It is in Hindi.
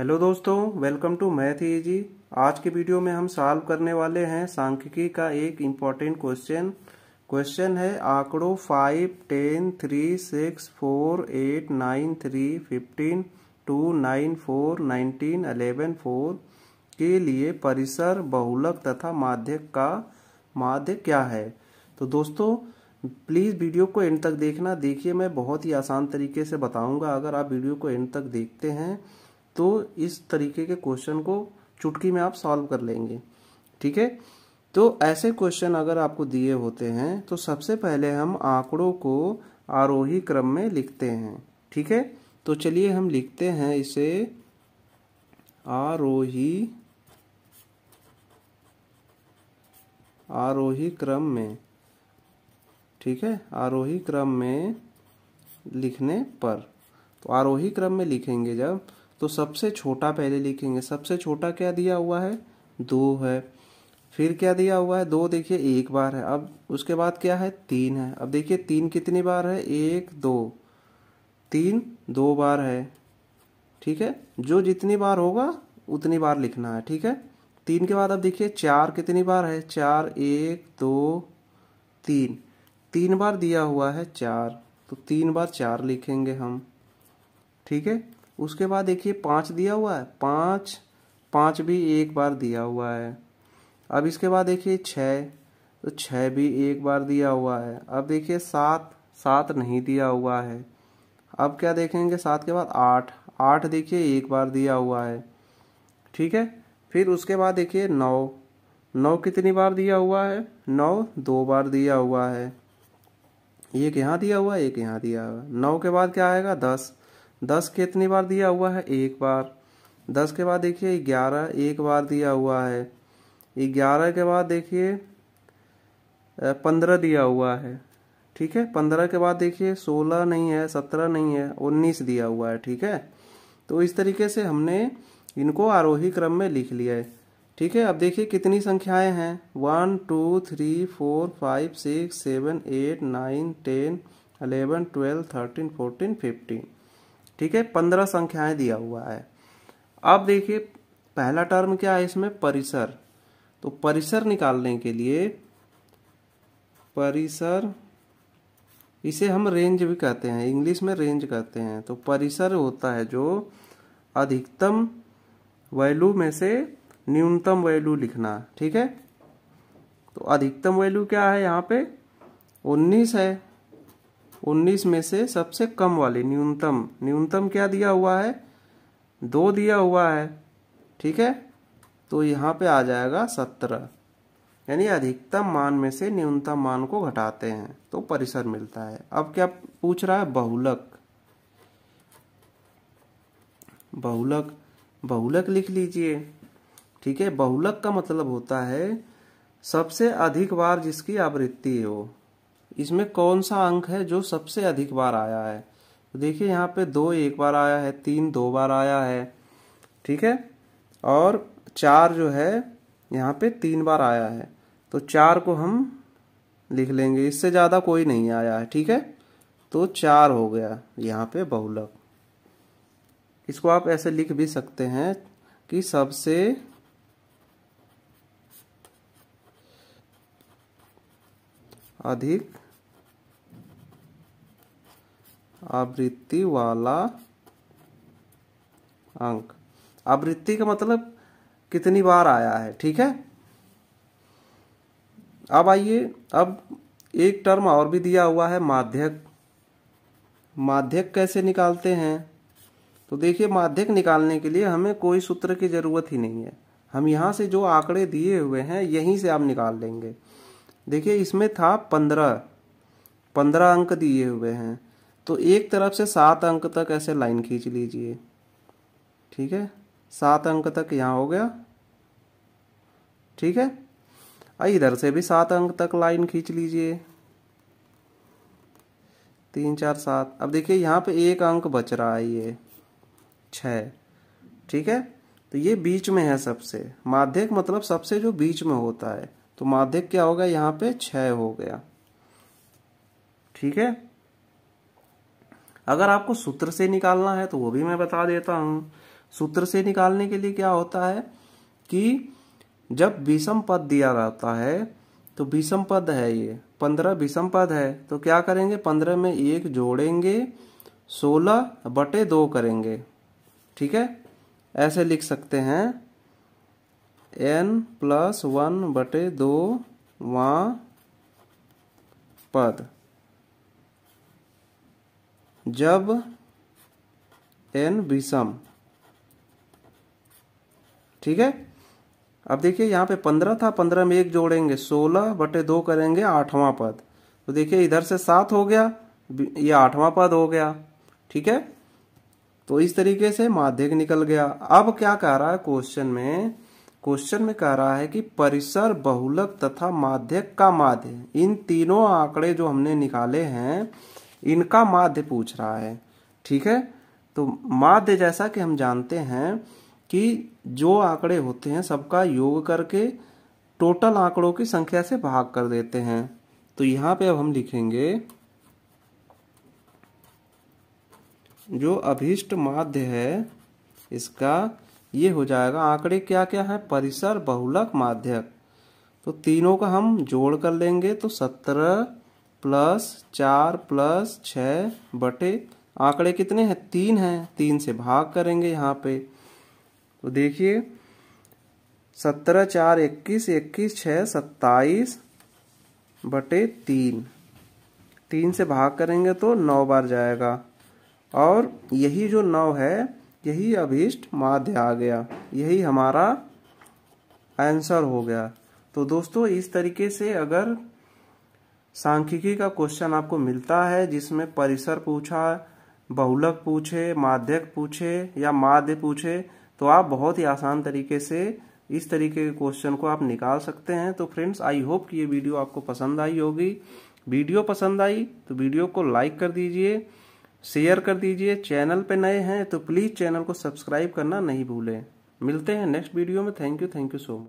हेलो दोस्तों वेलकम टू मैथ जी आज के वीडियो में हम सॉल्व करने वाले हैं सांख्यिकी का एक इम्पॉर्टेंट क्वेश्चन क्वेश्चन है आंकड़ों five ten three six four eight nine three fifteen two nine four nineteen eleven four के लिए परिसर बहुलक तथा माध्यक का माध्य क्या है तो दोस्तों प्लीज़ वीडियो को एंड तक देखना देखिए मैं बहुत ही आसान तरीके से बताऊंगा अगर आप वीडियो को एंड तक देखते हैं तो इस तरीके के क्वेश्चन को चुटकी में आप सॉल्व कर लेंगे ठीक है तो ऐसे क्वेश्चन अगर आपको दिए होते हैं तो सबसे पहले हम आंकड़ों को आरोही क्रम में लिखते हैं ठीक है तो चलिए हम लिखते हैं इसे आरोही आरोही क्रम में ठीक है आरोही क्रम में लिखने पर तो आरोही क्रम में लिखेंगे जब तो सबसे छोटा पहले लिखेंगे सबसे छोटा क्या दिया हुआ है दो है फिर क्या दिया हुआ है दो देखिए एक बार है अब उसके बाद क्या है तीन है अब देखिए तीन कितनी बार है एक दो तीन दो बार है ठीक है जो जितनी बार होगा उतनी बार लिखना है ठीक है तीन के बाद अब देखिए चार कितनी बार है चार एक दो तीन तीन बार दिया हुआ है चार तो तीन बार चार लिखेंगे हम ठीक है उसके बाद देखिए पाँच दिया हुआ है पाँच पाँच भी एक बार दिया हुआ है अब इसके बाद देखिए छः तो छः भी एक बार दिया हुआ है अब देखिए सात सात नहीं दिया हुआ है अब क्या देखेंगे सात के बाद आठ आठ देखिए एक बार दिया हुआ है ठीक है फिर उसके बाद देखिए नौ नौ कितनी बार दिया हुआ है नौ दो बार दिया हुआ है एक यहाँ दिया हुआ है एक यहाँ दिया हुआ है नौ के बाद क्या आएगा दस दस कितनी बार दिया हुआ है एक बार दस के बाद देखिए ग्यारह एक बार दिया हुआ है ग्यारह के बाद देखिए पंद्रह दिया हुआ है ठीक है पंद्रह के बाद देखिए सोलह नहीं है सत्रह नहीं है उन्नीस दिया हुआ है ठीक है तो इस तरीके से हमने इनको आरोही क्रम में लिख लिया है ठीक है अब देखिए कितनी संख्याएं हैं one two three four five six seven eight nine ten eleven twelve thirteen fourteen fifteen ठीक है पंद्रह संख्याएं दिया हुआ है अब देखिए पहला टर्म क्या है इसमें परिसर तो परिसर निकालने के लिए परिसर इसे हम रेंज भी कहते हैं इंग्लिश में रेंज कहते हैं तो परिसर होता है जो अधिकतम वैल्यू में से न्यूनतम वैल्यू लिखना ठीक है तो अधिकतम वैल्यू क्या है यहाँ पे 19 है 19 में से सबसे कम वाली न्यूनतम न्यूनतम क्या दिया हुआ है दो दिया हुआ है ठीक है तो यहाँ पे आ जाएगा सत्रह यानी अधिकतम मान में से न्यूनतम मान को घटाते हैं तो परिसर मिलता है अब क्या पूछ रहा है बहुलक बहुलक बहुलक लिख लीजिए ठीक है बहुलक का मतलब होता है सबसे अधिक बार जिसकी आवृत्ति हो इसमें कौन सा अंक है जो सबसे अधिक बार आया है तो देखिए यहाँ पे दो एक बार आया है तीन दो बार आया है ठीक है और चार जो है यहाँ पे तीन बार आया है तो चार को हम लिख लेंगे इससे ज़्यादा कोई नहीं आया है ठीक है तो चार हो गया यहाँ पे बहुलक इसको आप ऐसे लिख भी सकते हैं कि सबसे अधिक आवृत्ति वाला अंक आवृत्ति का मतलब कितनी बार आया है ठीक है अब आइए अब एक टर्म और भी दिया हुआ है माध्यक माध्यक कैसे निकालते हैं तो देखिए माध्यक निकालने के लिए हमें कोई सूत्र की जरूरत ही नहीं है हम यहां से जो आंकड़े दिए हुए हैं यहीं से आप निकाल लेंगे देखिए इसमें था पंद्रह पंद्रह अंक दिए हुए हैं तो एक तरफ से सात अंक तक ऐसे लाइन खींच लीजिए ठीक है सात अंक तक यहाँ हो गया ठीक है इधर से भी सात अंक तक लाइन खींच लीजिए तीन चार सात अब देखिए यहाँ पे एक अंक बच रहा है ये छ ठीक है तो ये बीच में है सबसे माध्यक मतलब सबसे जो बीच में होता है तो माध्यक क्या होगा यहाँ पे छः हो गया ठीक है अगर आपको सूत्र से निकालना है तो वो भी मैं बता देता हूँ सूत्र से निकालने के लिए क्या होता है कि जब विषम पद दिया रहता है तो विषम पद है ये पंद्रह विषम पद है तो क्या करेंगे पंद्रह में एक जोड़ेंगे सोलह बटे दो करेंगे ठीक है ऐसे लिख सकते हैं एन प्लस वन बटे दो वां पद जब एन विषम ठीक है अब देखिए यहाँ पे पंद्रह था पंद्रह में एक जोड़ेंगे सोलह बटे दो करेंगे आठवां पद तो देखिए इधर से सात हो गया ये आठवां पद हो गया ठीक है तो इस तरीके से माध्यक निकल गया अब क्या कह रहा है क्वेश्चन में क्वेश्चन में कह रहा है कि परिसर बहुलक तथा माध्यक का माध्य इन तीनों आंकड़े जो हमने निकाले हैं इनका माध्य पूछ रहा है ठीक है तो माध्य जैसा कि हम जानते हैं कि जो आंकड़े होते हैं सबका योग करके टोटल आंकड़ों की संख्या से भाग कर देते हैं तो यहाँ पे अब हम लिखेंगे जो अभिष्ट माध्य है इसका ये हो जाएगा आंकड़े क्या क्या है परिसर बहुलक माध्यक तो तीनों का हम जोड़ कर लेंगे तो सत्रह प्लस चार प्लस छ बटे आंकड़े कितने हैं तीन हैं तीन से भाग करेंगे यहाँ पे तो देखिए सत्रह चार इक्कीस इक्कीस छ सत्ताईस बटे तीन तीन से भाग करेंगे तो नौ बार जाएगा और यही जो नौ है यही अभीष्ट माध्य आ गया यही हमारा आंसर हो गया तो दोस्तों इस तरीके से अगर सांख्यिकी का क्वेश्चन आपको मिलता है जिसमें परिसर पूछा बहुलक पूछे माध्यक पूछे या माध्य पूछे तो आप बहुत ही आसान तरीके से इस तरीके के क्वेश्चन को आप निकाल सकते हैं तो फ्रेंड्स आई होप कि ये वीडियो आपको पसंद आई होगी वीडियो पसंद आई तो वीडियो को लाइक कर दीजिए शेयर कर दीजिए चैनल पे नए हैं तो प्लीज़ चैनल को सब्सक्राइब करना नहीं भूलें मिलते हैं नेक्स्ट वीडियो में thank you thank you so much